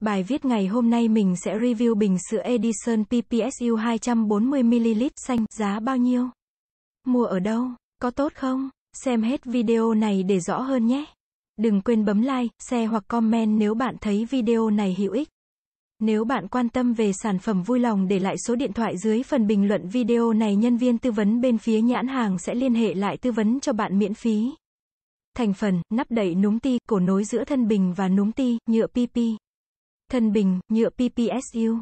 Bài viết ngày hôm nay mình sẽ review bình sữa Edison PPSU 240ml xanh, giá bao nhiêu? Mua ở đâu? Có tốt không? Xem hết video này để rõ hơn nhé. Đừng quên bấm like, share hoặc comment nếu bạn thấy video này hữu ích. Nếu bạn quan tâm về sản phẩm vui lòng để lại số điện thoại dưới phần bình luận video này nhân viên tư vấn bên phía nhãn hàng sẽ liên hệ lại tư vấn cho bạn miễn phí. Thành phần, nắp đậy núm ti, cổ nối giữa thân bình và núm ti, nhựa PP. Thân bình, nhựa PPSU.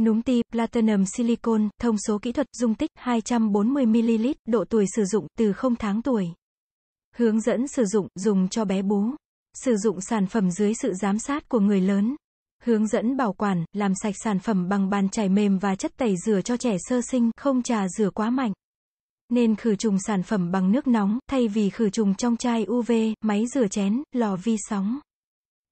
Núm ti, platinum silicon, thông số kỹ thuật, dung tích 240ml, độ tuổi sử dụng, từ 0 tháng tuổi. Hướng dẫn sử dụng, dùng cho bé bú. Sử dụng sản phẩm dưới sự giám sát của người lớn. Hướng dẫn bảo quản, làm sạch sản phẩm bằng bàn chải mềm và chất tẩy rửa cho trẻ sơ sinh, không trà rửa quá mạnh. Nên khử trùng sản phẩm bằng nước nóng, thay vì khử trùng trong chai UV, máy rửa chén, lò vi sóng.